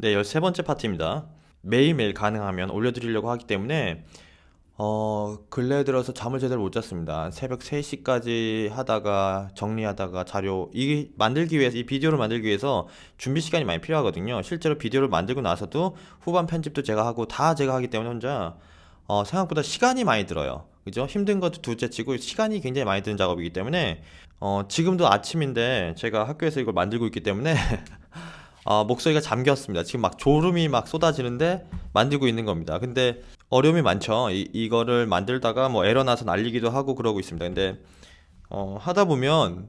네, 13번째 파트입니다. 매일매일 가능하면 올려드리려고 하기 때문에 어, 근래 들어서 잠을 제대로 못 잤습니다. 새벽 3시까지 하다가 정리하다가 자료 이 만들기 위해서 이 비디오를 만들기 위해서 준비 시간이 많이 필요하거든요. 실제로 비디오를 만들고 나서도 후반 편집도 제가 하고 다 제가 하기 때문에 혼자 어, 생각보다 시간이 많이 들어요. 그죠? 힘든 것도 둘째치고 시간이 굉장히 많이 드는 작업이기 때문에 어, 지금도 아침인데 제가 학교에서 이걸 만들고 있기 때문에 어, 목소리가 잠겼습니다. 지금 막 졸음이 막 쏟아지는데 만들고 있는 겁니다. 근데 어려움이 많죠. 이, 이거를 만들다가 뭐 에러 나서 날리기도 하고 그러고 있습니다. 근데 어, 하다 보면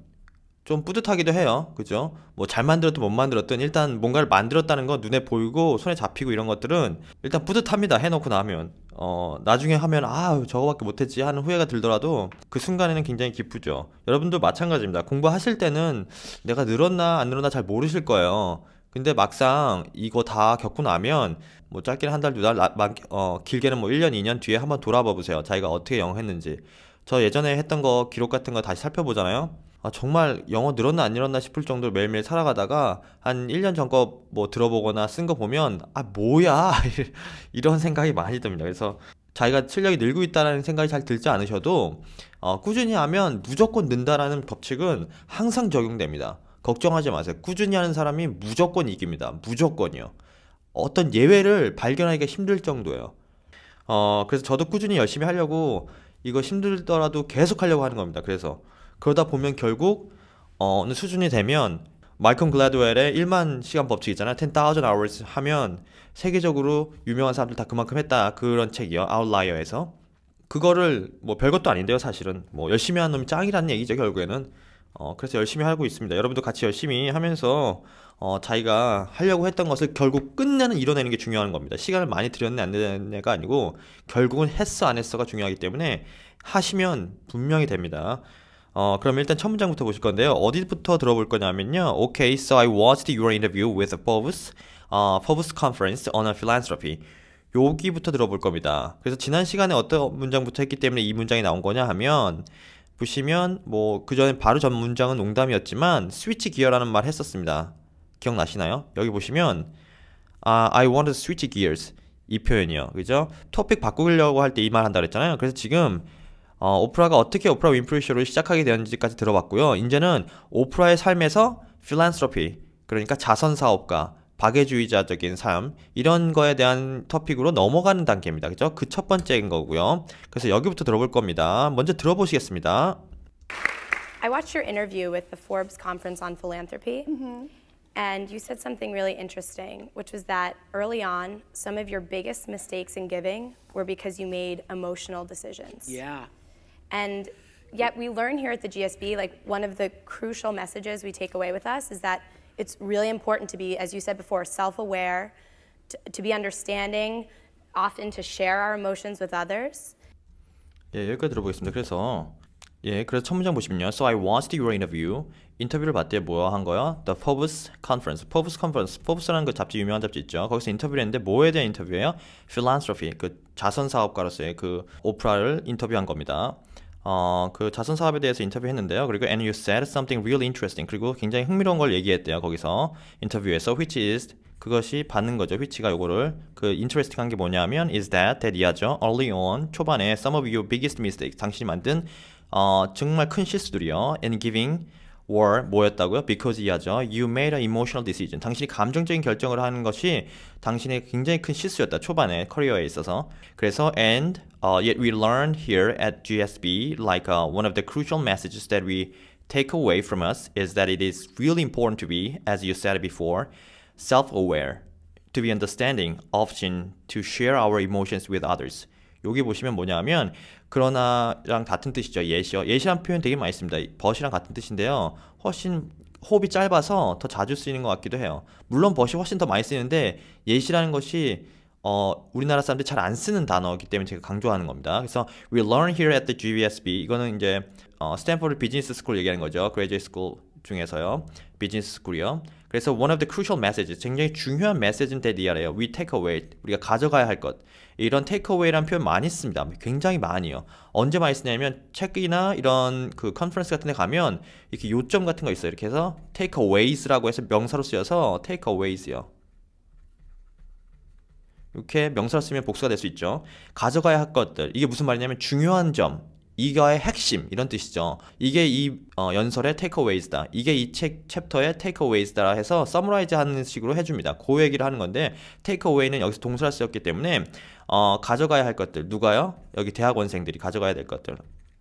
좀 뿌듯하기도 해요. 그죠? 뭐 잘 만들었든 못 만들었든 일단 뭔가를 만들었다는 건 눈에 보이고 손에 잡히고 이런 것들은 일단 뿌듯합니다. 해놓고 나면. 어, 나중에 하면 아, 저거밖에 못했지 하는 후회가 들더라도 그 순간에는 굉장히 기쁘죠. 여러분도 마찬가지입니다. 공부하실 때는 내가 늘었나 안 늘었나 잘 모르실 거예요. 근데 막상 이거 다 겪고 나면 뭐 짧게는 한 달, 두 달, 어, 길게는 뭐 1년, 2년 뒤에 한번 돌아봐 보세요. 자기가 어떻게 영어 했는지. 저 예전에 했던 거 기록 같은 거 다시 살펴보잖아요. 아, 정말 영어 늘었나 안 늘었나 싶을 정도로 매일매일 살아가다가 한 1년 전 거 뭐 들어보거나 쓴 거 보면 아, 뭐야. 이런 생각이 많이 듭니다. 그래서 자기가 실력이 늘고 있다라는 생각이 잘 들지 않으셔도 어, 꾸준히 하면 무조건 는다라는 법칙은 항상 적용됩니다. 걱정하지 마세요. 꾸준히 하는 사람이 무조건 이깁니다. 무조건이요. 어떤 예외를 발견하기가 힘들 정도예요. 어, 그래서 저도 꾸준히 열심히 하려고 이거 힘들더라도 계속 하려고 하는 겁니다. 그래서 그러다 보면 결국 어, 어느 수준이 되면 마이클 글라드웰의 1만 시간 법칙 있잖아. 10,000 hours 하면 세계적으로 유명한 사람들 다 그만큼 했다. 그런 책이요. 아웃라이어에서. 그거를 뭐 별것도 아닌데요, 사실은. 뭐 열심히 하는 놈이 짱이라는 얘기죠, 결국에는. 어, 그래서 열심히 하고 있습니다. 여러분도 같이 열심히 하면서 어, 자기가 하려고 했던 것을 결국 끝내는 이뤄내는 게 중요한 겁니다. 시간을 많이 들였네 안 들였네가 아니고 결국은 했어 안 했어가 중요하기 때문에 하시면 분명히 됩니다. 어, 그럼 일단 첫 문장부터 보실 건데요. 어디부터 들어볼 거냐면요. Okay, so I watched your interview with Forbes, uh, 어, Forbes conference on philanthropy. 여기부터 들어볼 겁니다. 그래서 지난 시간에 어떤 문장부터 했기 때문에 이 문장이 나온 거냐 하면 보시면 뭐 그전에 바로 전 문장은 농담이었지만 스위치 기어라는 말 했었습니다. 기억나시나요? 여기 보시면 아, I want to switch gears 이 표현이요. 그죠? 토픽 바꾸려고 할 때 이 말 한다 그랬잖아요. 그래서 지금 어, 오프라가 어떻게 오프라 윈프리 쇼를 시작하게 되었는지까지 들어봤고요. 이제는 오프라의 삶에서 필란스로피 그러니까 자선 사업가 박애주의자적인 삶 이런 거에 대한 토픽으로 넘어가는 단계입니다. 그죠? 그 첫 번째인 거고요. 그래서 여기부터 들어볼 겁니다. 먼저 들어보시겠습니다. I watched your interview with the Forbes conference on philanthropy. Mm-hmm. And you said something really interesting, which was that early on, some of your biggest mistakes in giving were because you made emotional decisions. Yeah. And yet we learn here at the GSB, like one of the crucial messages we take away with us is that it's really important to be, as you said before, self aware, to, to be understanding, often to share our emotions with others. 예, 여기까지 들어보겠습니다. 그래서 예, 그래서 첫 문장 보시면요. So I watched your interview. 인터뷰를 봤대 뭐야 한 거야? The Forbes Conference. Forbes Conference. Forbes라는 그 잡지 유명한 잡지 있죠. 거기서 인터뷰를 했는데 뭐에 대한 인터뷰예요? Philanthropy. 그 자선 사업가로서의 그 오프라를 인터뷰한 겁니다. 어, 그 자선 사업에 대해서 인터뷰했는데요. 그리고 and you said something really interesting. 그리고 굉장히 흥미로운 걸 얘기했대요. 거기서 인터뷰에서 which is 그것이 받는 거죠. which가 요거를 그 interesting한 게 뭐냐면 is that that 이하죠. early on 초반에 some of your biggest mistakes 당신이 만든 어, 정말 큰 실수들이요. and giving w or 뭐였다고요? because 이하죠. you made an emotional decision. 당신이 감정적인 결정을 하는 것이 당신의 굉장히 큰 실수였다. 초반에 커리어에 있어서. 그래서 and Uh, yet we learned here at GSB, like uh, one of the crucial messages that we take away from us is that it is really important to be, as you said before, self-aware, to be understanding, often to share our emotions with others. 여기 보시면 뭐냐면 그러나랑 같은 뜻이죠. 예시어. 예시한 표현 되게 많이 있습니다. 버시랑 같은 뜻인데요. 훨씬 호흡이 짧아서 더 자주 쓰이는 것 같기도 해요. 물론 버시 훨씬 더 많이 쓰이는데 예시라는 것이 어, 우리나라 사람들이 잘 안 쓰는 단어이기 때문에 제가 강조하는 겁니다. 그래서 we learn here at the GVSB 이거는 이제 어, 스탠퍼드 비즈니스 스쿨 얘기하는 거죠. 그레이지 스쿨 중에서요. 비즈니스 스쿨이요. 그래서 one of the crucial messages 굉장히 중요한 메시지는 that are we take away 우리가 가져가야 할것 이런 take a w a y 라는 표현 많이 씁니다 굉장히 많이요 언제 많이 쓰냐면 책이나 이런 그 컨퍼런스 같은 데 가면 이렇게 요점 같은 거 있어요 이렇게 해서 take aways라고 해서 명사로 쓰여서 take aways요 이렇게 명사를 쓰면 복수가 될 수 있죠. 가져가야 할 것들. 이게 무슨 말이냐면 중요한 점. 이거의 핵심 이런 뜻이죠. 이게 이 어, 연설의 테이크어웨이즈다. 이게 이 책, 챕터의 테이크어웨이즈다 해서 서머라이즈 하는 식으로 해줍니다. 고 얘기를 하는 건데 테이크어웨이는 여기서 동사를 쓰였기 때문에 어, 가져가야 할 것들 누가요? 여기 대학원생들이 가져가야 될 것들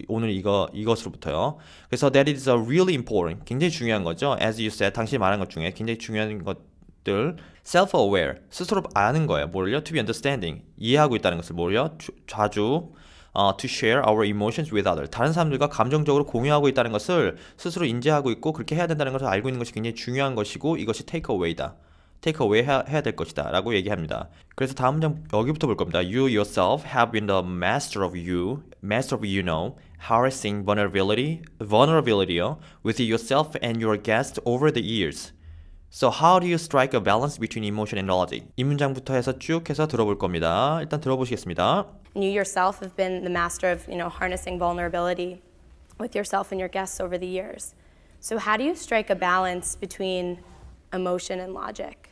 오늘 이거 이것으로부터요. 그래서 that is a really important 굉장히 중요한 거죠. As you said 당신이 말한 것 중에 굉장히 중요한 것들 self-aware 스스로 아는 거예요. 뭘요? To be understanding 이해하고 있다는 것을 뭘요? 자주 uh, to share our emotions with others 다른 사람들과 감정적으로 공유하고 있다는 것을 스스로 인지하고 있고 그렇게 해야 된다는 것을 알고 있는 것이 굉장히 중요한 것이고 이것이 take away다. take away 해야, 해야 될 것이다 라고 얘기합니다. 그래서 다음 장 여기부터 볼 겁니다. You yourself have been the master of you, master of you know, harassing vulnerability, vulnerability요, with yourself and your g u e s t over the years. So how do you strike a balance between emotion and logic? 이 문장부터 해서 쭉 해서 들어볼 겁니다. 일단 들어보시겠습니다. You yourself have been the master of, you know, harnessing vulnerability with yourself and your guests over the years. So how do you strike a balance between emotion and logic?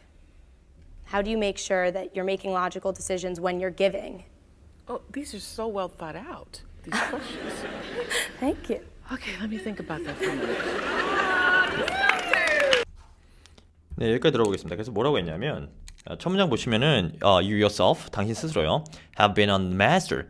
How do you make sure that you're making logical decisions when you're giving? Oh, these are so well thought out. These questions. Thank you. Okay, let me think about that for a minute. 네, 여기까지 들어보겠습니다. 그래서 뭐라고 했냐면 첫 아, 문장 보시면은 uh, you yourself 당신 스스로요 have been a master,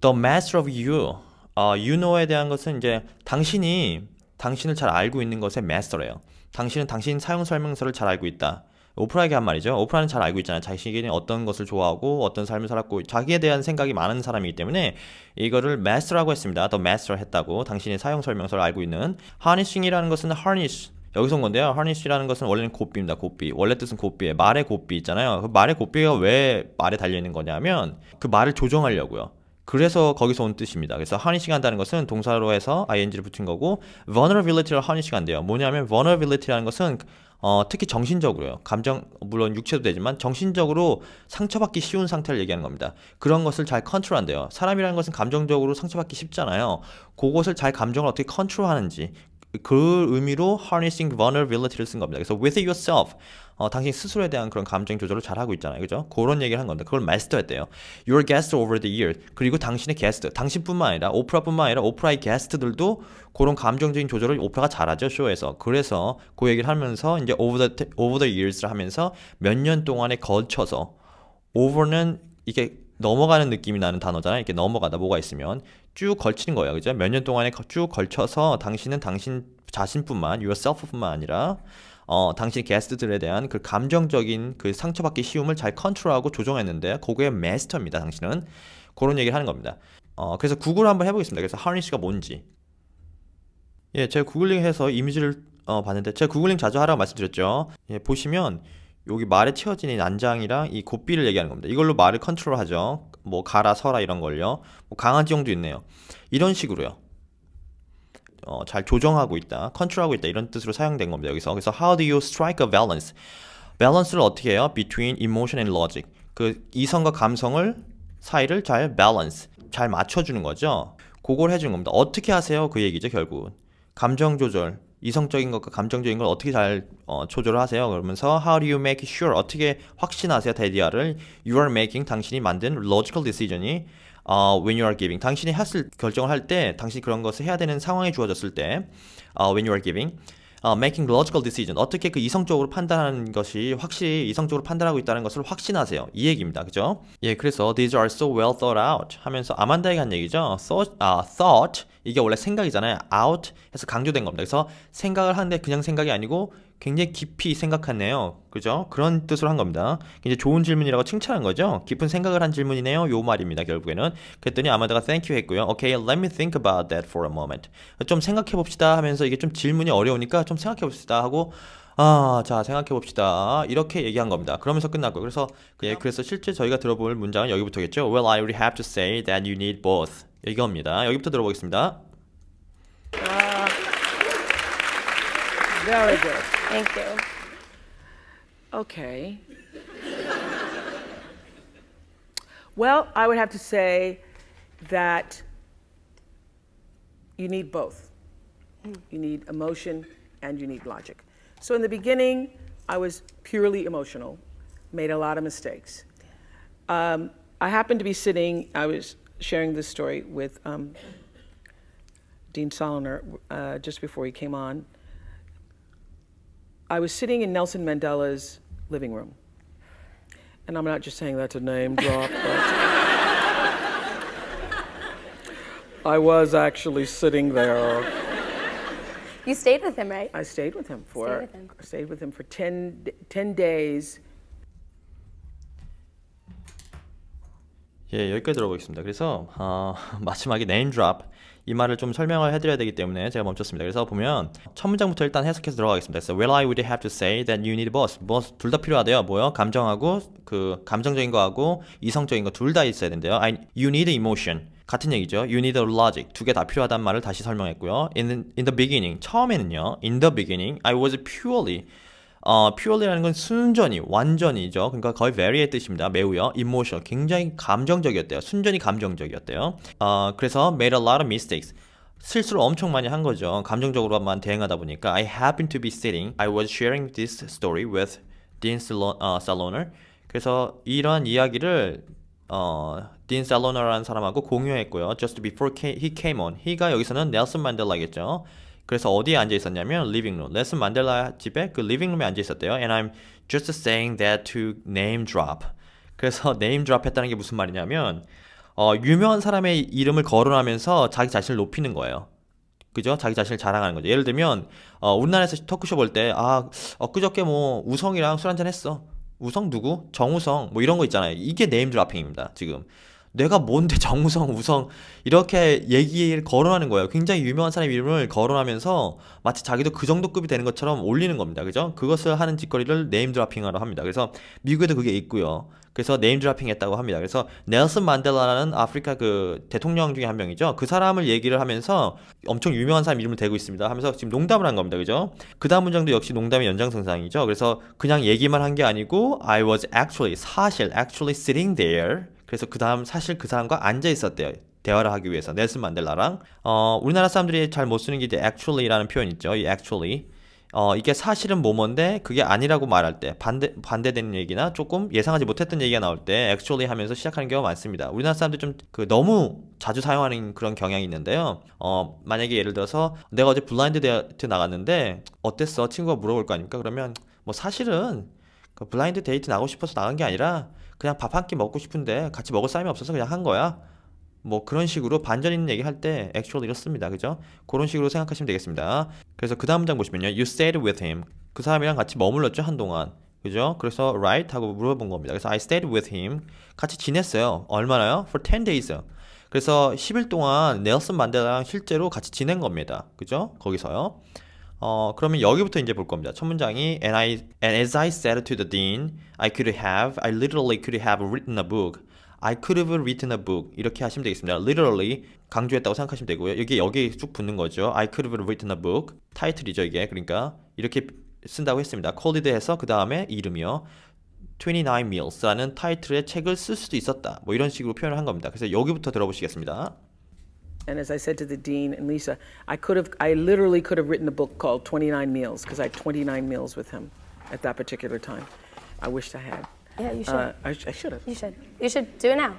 the master of you. Uh, you know에 대한 것은 이제 당신이 당신을 잘 알고 있는 것의 master예요. 당신은 당신 사용 설명서를 잘 알고 있다. 오프라에게 한 말이죠. 오프라는 잘 알고 있잖아요. 자신이 어떤 것을 좋아하고 어떤 삶을 살았고 자기에 대한 생각이 많은 사람이기 때문에 이거를 master라고 했습니다. 더 master 했다고 당신의 사용 설명서를 알고 있는 harnessing이라는 것은 harness 여기서 온 건데요. harness라는 것은 원래는 고삐입니다. 고삐. 원래 뜻은 고삐에 말의 고삐 있잖아요. 그 말의 고삐가 왜 말에 달려 있는 거냐면 그 말을 조정하려고요. 그래서 거기서 온 뜻입니다. 그래서 h a r n e s s i 한다는 것은 동사로 해서 ing를 붙인 거고 vulnerability를 h a r n e s s i 한대요. 뭐냐면 vulnerability라는 것은 어, 특히 정신적으로요. 감정, 물론 육체도 되지만 정신적으로 상처받기 쉬운 상태를 얘기하는 겁니다. 그런 것을 잘 컨트롤한대요. 사람이라는 것은 감정적으로 상처받기 쉽잖아요. 그것을 잘 감정을 어떻게 컨트롤하는지 그 의미로 harnessing vulnerability를 쓴 겁니다. 그래서 with yourself, 어, 당신 스스로에 대한 그런 감정 조절을 잘하고 있잖아요. 그죠? 그런 얘기를 한 건데, 그걸 마스터했대요. Your guest over the years. 그리고 당신의 게스트, 당신뿐만 아니라, 오프라뿐만 아니라, 오프라의 게스트들도 그런 감정적인 조절을 오프라가 잘하죠, 쇼에서. 그래서 그 얘기를 하면서, 이제 over the, over the years를 하면서 몇 년 동안에 걸쳐서, over는 이게 넘어가는 느낌이 나는 단어잖아요. 이렇게 넘어가다 뭐가 있으면 쭉 걸치는 거예요. 그죠? 몇 년 동안에 쭉 걸쳐서 당신은 당신 자신뿐만 yourself뿐만 아니라 어, 당신 게스트들에 대한 그 감정적인 그 상처받기 쉬움을 잘 컨트롤하고 조정했는데 그거의 메스터입니다. 당신은 그런 얘기를 하는 겁니다. 어, 그래서 구글 한번 해보겠습니다. 그래서 하니시가 뭔지 예, 제가 구글링해서 이미지를 어, 봤는데 제가 구글링 자주 하라고 말씀드렸죠. 예, 보시면 여기 말에 채워진 이 난장이랑 이 고삐를 얘기하는 겁니다. 이걸로 말을 컨트롤하죠. 뭐 가라 서라 이런 걸요. 뭐강화지용도 있네요. 이런 식으로요. 어, 잘 조정하고 있다, 컨트롤하고 있다 이런 뜻으로 사용된 겁니다. 여기서 그래서 how do you strike a balance? 밸런스를 어떻게 해요? between emotion and logic. 그 이성과 감성을 사이를 잘 balance, 잘 맞춰주는 거죠. 그걸 해주는 겁니다. 어떻게 하세요? 그 얘기죠 결국은 감정 조절, 이성적인 것과 감정적인 걸 어떻게 잘 어, 조절하세요? 그러면서 How do you make sure 어떻게 확신하세요? 데디아를 You are making 당신이 만든 logical decision이 uh, when you are giving 당신이 했을 결정을 할 때 당신이 그런 것을 해야 되는 상황에 주어졌을 때 uh, when you are giving uh, making logical decision 어떻게 그 이성적으로 판단하는 것이 확실히 이성적으로 판단하고 있다는 것을 확신하세요 이 얘기입니다 그죠 예 그래서 these are so well thought out 하면서 아만다에게 한 얘기죠 thought, 아, thought 이게 원래 생각이잖아요. out 해서 강조된 겁니다. 그래서 생각을 하는데 그냥 생각이 아니고 굉장히 깊이 생각하네요. 그죠? 그런 뜻으로 한 겁니다. 굉장히 좋은 질문이라고 칭찬한 거죠? 깊은 생각을 한 질문이네요. 요 말입니다. 결국에는. 그랬더니 아마다가 thank you 했고요. Okay, let me think about that for a moment. 좀 생각해 봅시다 하면서 이게 좀 질문이 어려우니까 좀 생각해 봅시다 하고 아, 자, 생각해 봅시다. 이렇게 얘기한 겁니다. 그러면서 끝났고. 그래서 예, 그래서 실제 저희가 들어볼 문장은 여기부터겠죠. Well, I r e a l l y have to say that you need both. 이겁니다. 여기부터 들어보겠습니다. Uh, very good. Thank you. Okay. Well, I would have to say that you need both. You need emotion and you need logic. So in the beginning, I was purely emotional, made a lot of mistakes. Um, I happened to be sitting, I was sharing this story with um, Dean Soloner uh, just before he came on. I was sitting in Nelson Mandela's living room. And I'm not just saying that's a name drop, I was actually sitting there. You stayed with him, right? I stayed with him for stayed with him, stayed with him for 10, 10 days 예, 여기까지 들어보겠습니다. 그래서 어, 마지막에 name drop 이 말을 좀 설명을 해드려야 되기 때문에 제가 멈췄습니다. 그래서 보면 첫 문장부터 일단 해석해서 들어가겠습니다. 그래서 well I would have to say that you need both. both 둘 다 필요하대요. 뭐요? 감정하고 그 감정적인 거하고 이성적인 거 둘 다 있어야 된대요. I, you need emotion. 같은 얘기죠. You need a logic. 두 개 다 필요하단 말을 다시 설명했고요. In, in the beginning. 처음에는요. In the beginning, I was purely 어, purely라는 건 순전히, 완전히죠. 그러니까 거의 very의 뜻입니다. 매우요. emotional, 굉장히 감정적이었대요. 순전히 감정적이었대요. 어, 그래서 made a lot of mistakes. 실수를 엄청 많이 한 거죠. 감정적으로만 대응하다 보니까 I happen to be sitting, I was sharing this story with Dean Salon, 어, Saloner. 그래서 이러한 이야기를 어, 딘 살로너라는 사람하고 공유했고요. Just before he came on, he가 여기서는 넬슨 만델라겠죠. 그래서 어디에 앉아 있었냐면 리빙룸. 레슨 만델라 집에 그 리빙룸에 앉아 있었대요. And I'm just saying that to name drop. 그래서 name drop 했다는 게 무슨 말이냐면 어, 유명한 사람의 이름을 거론하면서 자기 자신을 높이는 거예요. 그죠? 자기 자신을 자랑하는 거죠. 예를 들면 어, 우리나라에서 토크쇼 볼 때 아, 어, 그저께 뭐 우성이랑 술 한 잔 했어. 우성 누구? 정우성 뭐 이런 거 있잖아요. 이게 네임 드랍핑입니다. 지금 내가 뭔데 정우성, 우성 이렇게 얘기를 거론하는 거예요. 굉장히 유명한 사람 이름을 거론하면서 마치 자기도 그 정도 급이 되는 것처럼 올리는 겁니다. 그죠? 그것을 하는 짓거리를 네임 드랍핑하러 합니다. 그래서 미국에도 그게 있고요. 그래서 네임 드랍핑 했다고 합니다. 그래서 넬슨 만델라라는 아프리카 그 대통령 중에 한 명이죠. 그 사람을 얘기를 하면서 엄청 유명한 사람 이름을 대고 있습니다. 하면서 지금 농담을 한 겁니다. 그죠? 그 다음 문장도 역시 농담의 연장선상이죠. 그래서 그냥 얘기만 한 게 아니고 I was actually 사실 actually sitting there 그래서 그 다음 사실 그 사람과 앉아 있었대요. 대화를 하기 위해서 넬슨 만델라랑 어 우리나라 사람들이 잘 못 쓰는 게 이제 actually라는 표현 있죠. 이 actually 어 이게 사실은 뭐뭔데 그게 아니라고 말할 때 반대 반대되는 얘기나 조금 예상하지 못했던 얘기가 나올 때 actually 하면서 시작하는 경우가 많습니다. 우리나라 사람들 좀그 너무 자주 사용하는 그런 경향이 있는데요. 어 만약에 예를 들어서 내가 어제 블라인드 데이트 나갔는데 어땠어? 친구가 물어볼 거 아닙니까? 그러면 뭐 사실은 그 블라인드 데이트 나가고 싶어서 나간 게 아니라 그냥 밥 한 끼 먹고 싶은데 같이 먹을 사람이 없어서 그냥 한 거야. 뭐 그런 식으로 반전 있는 얘기 할때 actual 이렇습니다. 그죠? 그런 식으로 생각하시면 되겠습니다. 그래서 그 다음 장 보시면요. You stayed with him. 그 사람이랑 같이 머물렀죠, 한동안. 그죠? 그래서 right 하고 물어본 겁니다. 그래서 I stayed with him. 같이 지냈어요. 얼마나요? For 10 days. 그래서 10일 동안 넬슨 만델랑 실제로 같이 지낸 겁니다. 그죠? 거기서요. 어, 그러면 여기부터 이제 볼 겁니다. 첫 문장이 and I and as I said to the dean, I could have, I literally could have written a book. I could have written a book 이렇게 하시면 되겠습니다. literally 강조했다고 생각하시면 되고요. 여기 여기 쭉 붙는 거죠. I could have written a book 타이틀이죠 이게 그러니까 이렇게 쓴다고 했습니다. called 해서 그 다음에 이름이요. 29 Mills라는 타이틀의 책을 쓸 수도 있었다. 뭐 이런 식으로 표현을 한 겁니다. 그래서 여기부터 들어보시겠습니다. and as I said to the dean and Lisa, I could have, I literally could have written a book called 29 Meals because I had 29 meals with him at that particular time. I wished I had. Yeah, you should. Uh, I, I should have. You should. You should do it now.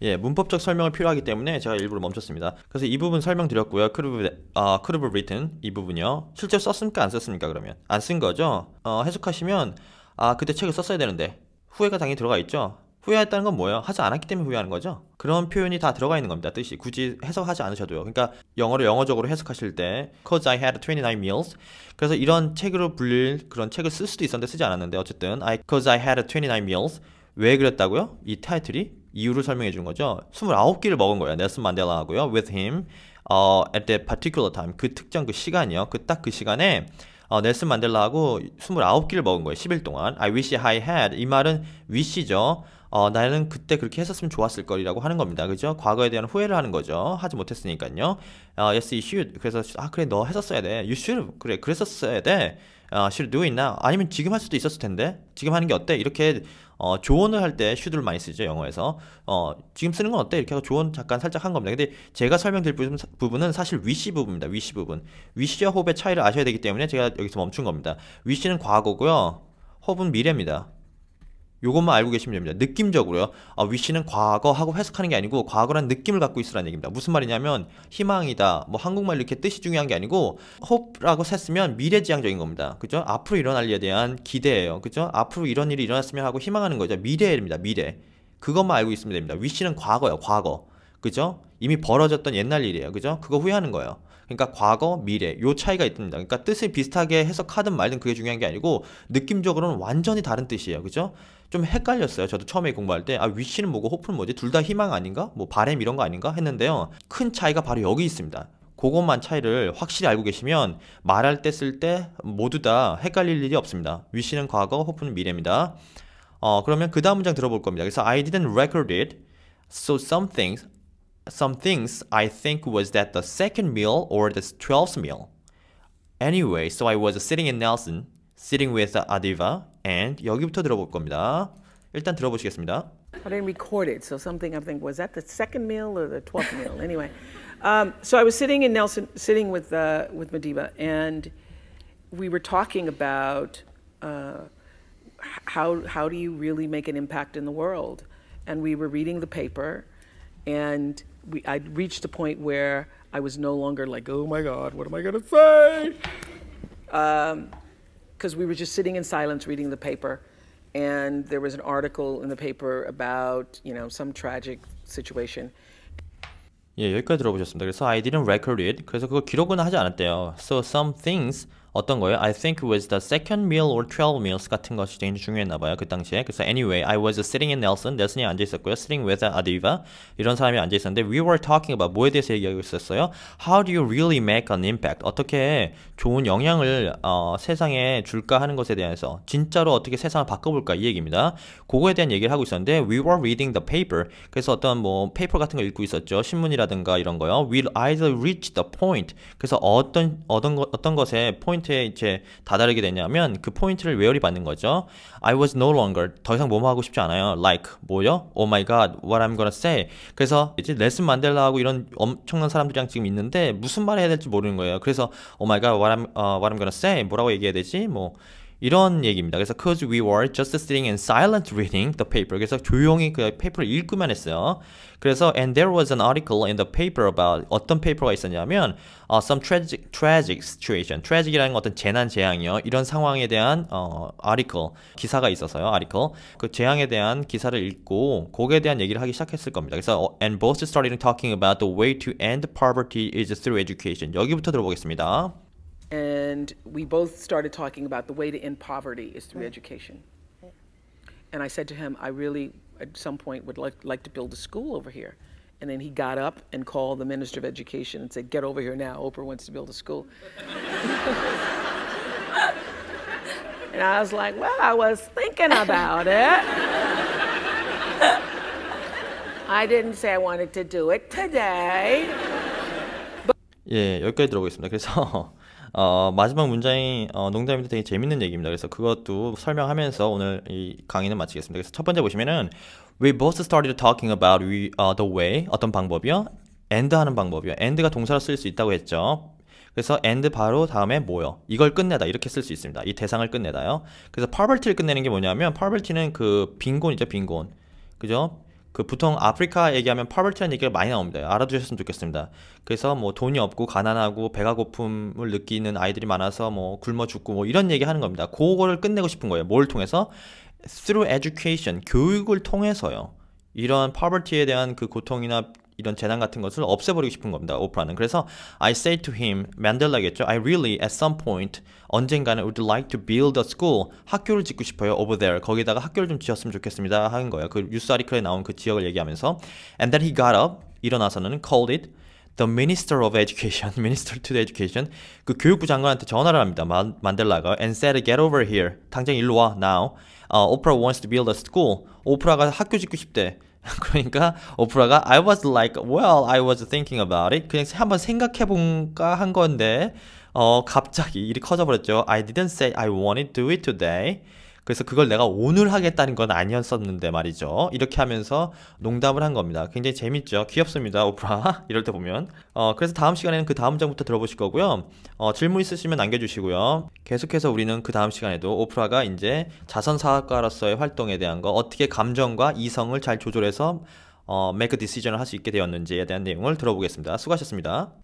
예, 문법적 설명을 필요하기 때문에 제가 일부러 멈췄습니다. 그래서 이 부분 설명드렸고요. 크루브, 아, 크루브 리튼 이 부분이요. 실제로 썼습니까? 안 썼습니까? 그러면 안 쓴 거죠. 어, 해석하시면 아 그때 책을 썼어야 되는데 후회가 당연히 들어가 있죠. 후회했다는 건 뭐예요? 하지 않았기 때문에 후회하는 거죠. 그런 표현이 다 들어가 있는 겁니다. 뜻이 굳이 해석하지 않으셔도요. 그러니까 영어를 영어적으로 해석하실 때 cause I had 29 meals. 그래서 이런 책으로 불릴 그런 책을 쓸 수도 있었는데 쓰지 않았는데 어쨌든 I cause I had 29 meals. 왜 그랬다고요? 이 타이틀이 이유를 설명해 준 거죠. 2 9개를 먹은 거예요. 넬슨 만델라하고요. with him 어, at that particular time 그 특정 그 시간이요. 그 딱그 그 시간에 어, 넬슨 만델라하고 2 9기를 먹은 거예요. 10일 동안. I wish I had. 이 말은 wish죠. 어, 나는 그때 그렇게 했었으면 좋았을 거리라고 하는 겁니다. 그죠? 과거에 대한 후회를 하는 거죠. 하지 못했으니까요. 어, yes, you should. 그래서, 아, 그래, 너 했었어야 돼. You should. 그래, 그랬었어야 돼. 어, should do it now. 아니면 지금 할 수도 있었을 텐데. 지금 하는 게 어때? 이렇게 어, 조언을 할 때 슈드를 많이 쓰죠 영어에서 어, 지금 쓰는 건 어때 이렇게 해서 조언 잠깐 살짝 한 겁니다. 근데 제가 설명드릴 부분, 은 사실 위시 부분입니다. 위시 부분 위시와 호흡의 차이를 아셔야 되기 때문에 제가 여기서 멈춘 겁니다. 위시는 과거고요, 호흡은 미래입니다. 요것만 알고 계시면 됩니다. 느낌적으로요. 아, 위시는 과거하고 해석하는 게 아니고 과거란 느낌을 갖고 있으라는 얘기입니다. 무슨 말이냐면 희망이다. 뭐 한국말 이렇게 뜻이 중요한 게 아니고 hope라고 셌으면 미래지향적인 겁니다. 그죠? 앞으로 일어날 일에 대한 기대예요. 그죠? 앞으로 이런 일이 일어났으면 하고 희망하는 거죠. 미래입니다. 미래. 그것만 알고 있으면 됩니다. 위시는 과거요 과거. 그죠? 이미 벌어졌던 옛날 일이에요. 그죠? 그거 후회하는 거예요. 그러니까 과거, 미래 요 차이가 있습니다. 그러니까 뜻을 비슷하게 해석하든 말든 그게 중요한 게 아니고 느낌적으로는 완전히 다른 뜻이에요. 그죠? 좀 헷갈렸어요. 저도 처음에 공부할 때, 아, 위치는 뭐고 호프는 뭐지? 둘 다 희망 아닌가? 뭐 바램 이런 거 아닌가? 했는데요. 큰 차이가 바로 여기 있습니다. 그것만 차이를 확실히 알고 계시면 말할 때 쓸 때 모두 다 헷갈릴 일이 없습니다. 위시는 과거, 호프는 미래입니다. 어, 그러면 그 다음 문장 들어볼 겁니다. 그래서 I didn't record it, so some things, some things I think was that the second meal or the twelfth meal. Anyway, so I was sitting in Nelson, sitting with Adiva, and 여기부터 들어볼 겁니다. 일단 들어보시겠습니다. I didn't record it, so something I think was that the second meal or the twelfth meal. Anyway, um, so I was sitting in Nelson, sitting with uh, with Madiba, and we were talking about uh, how how do you really make an impact in the world, and we were reading the paper, and we I reached a point where I was no longer like, oh my God, what am I gonna say? Um, because we were just sitting in silence reading the paper and there was an article in the paper about, you know, some tragic situation. 예, 여기까지 들어보셨습니다. 그래서 I didn't record it. 그래서 그거 기록은 하지 않았대요. So some things 어떤 거예요? I think it was the second meal or 12 meals 같은 것이 굉장히 중요했나 봐요. 그 당시에. 그래서 anyway, I was sitting in Nelson. 넬슨이 앉아 있었고요. sitting with Adiva. 이런 사람이 앉아 있었는데 we were talking about 뭐에 대해서 얘기하고 있었어요? How do you really make an impact? 어떻게 좋은 영향을 어, 세상에 줄까 하는 것에 대해서 진짜로 어떻게 세상을 바꿔볼까 이 얘기입니다. 그거에 대한 얘기를 하고 있었는데 we were reading the paper. 그래서 어떤 뭐 페이퍼 같은 거 읽고 있었죠. 신문이라든가 이런 거요. We'll either reach the point. 그래서 어떤 어떤 것 어떤 것에 포인트 포인트에 이제 다다르게 되냐면 그 포인트를 외열리 받는 거죠. I was no longer 더 이상 뭐뭐 하고 싶지 않아요. Like 뭐요? Oh my god, what I'm gonna say. 그래서 이제 레슨 만델라하고 이런 엄청난 사람들이랑 지금 있는데 무슨 말을 해야 될지 모르는 거예요. 그래서 Oh my god, what I'm, uh, what I'm gonna say 뭐라고 얘기해야 되지? 뭐 이런 얘기입니다. 그래서 cause we were just sitting and silent reading the paper. 그래서 조용히 그 페이퍼를 읽기만 했어요. 그래서 and there was an article in the paper about 어떤 페이퍼가 있었냐면 uh, some tragic tragic situation. tragic이라는 어떤 재난 재앙이요. 이런 상황에 대한 어 article 기사가 있어서요. article 그 재앙에 대한 기사를 읽고 거기에 대한 얘기를 하기 시작했을 겁니다. 그래서 and both started talking about the way to end poverty is through education. 여기부터 들어보겠습니다. And we both started talking about the way to end poverty is through right. education. Right. And I said to him, I really, at some point, would like, like to build a school over here. And then he got up and called the Minister of Education and said, Get over here now. Oprah wants to build a school. and I was like, Well, I was thinking about it. I didn't say I wanted to do it today. 예, 여기까지 들어보겠습니다. 그래서 어, 마지막 문장이 어, 농담인데 되게 재밌는 얘기입니다. 그래서 그것도 설명하면서 오늘 이 강의는 마치겠습니다. 그래서 첫 번째 보시면은 we both started talking about we, uh, the way 어떤 방법이요? and 하는 방법이요. and가 동사로 쓸 수 있다고 했죠. 그래서 and 바로 다음에 뭐요? 이걸 끝내다 이렇게 쓸 수 있습니다. 이 대상을 끝내다요. 그래서 poverty를 끝내는 게 뭐냐면 poverty는 그 빈곤이죠, 빈곤. 그죠? 그 보통 아프리카 얘기하면 파벌티라는 얘기가 많이 나옵니다. 알아두셨으면 좋겠습니다. 그래서 뭐 돈이 없고 가난하고 배가 고픔을 느끼는 아이들이 많아서 뭐 굶어 죽고 뭐 이런 얘기 하는 겁니다. 그거를 끝내고 싶은 거예요. 뭘 통해서? through education, 교육을 통해서요. 이런 파벌티에 대한 그 고통이나 이런 재난 같은 것을 없애버리고 싶은 겁니다. 오프라는. 그래서 I say to him, 만델라겠죠. I really at some point 언젠가는 would like to build a school 학교를 짓고 싶어요. over there 거기다가 학교를 좀 지었으면 좋겠습니다. 하는 거예요. 그 뉴스 아리클에 나온 그 지역을 얘기하면서 and then he got up 일어나서는 called it the minister of education, minister to the education 그 교육부 장관한테 전화를 합니다. 만, 만델라가 and said get over here 당장 일로 와 now. Uh, Oprah wants to build a school. 오프라가 학교 짓고 싶대. 그러니까 오프라가 I was like, well, I was thinking about it. 그냥 한번 생각해 본가 한 건데 어 갑자기 일이 커져 버렸죠. I didn't say I wanted to do it today. 그래서 그걸 내가 오늘 하겠다는 건 아니었었는데 말이죠. 이렇게 하면서 농담을 한 겁니다. 굉장히 재밌죠. 귀엽습니다. 오프라. 이럴 때 보면. 어, 그래서 다음 시간에는 그 다음 장부터 들어보실 거고요. 어, 질문 있으시면 남겨주시고요. 계속해서 우리는 그 다음 시간에도 오프라가 이제 자선사업가로서의 활동에 대한 거 어떻게 감정과 이성을 잘 조절해서 어, make decision을 할 수 있게 되었는지에 대한 내용을 들어보겠습니다. 수고하셨습니다.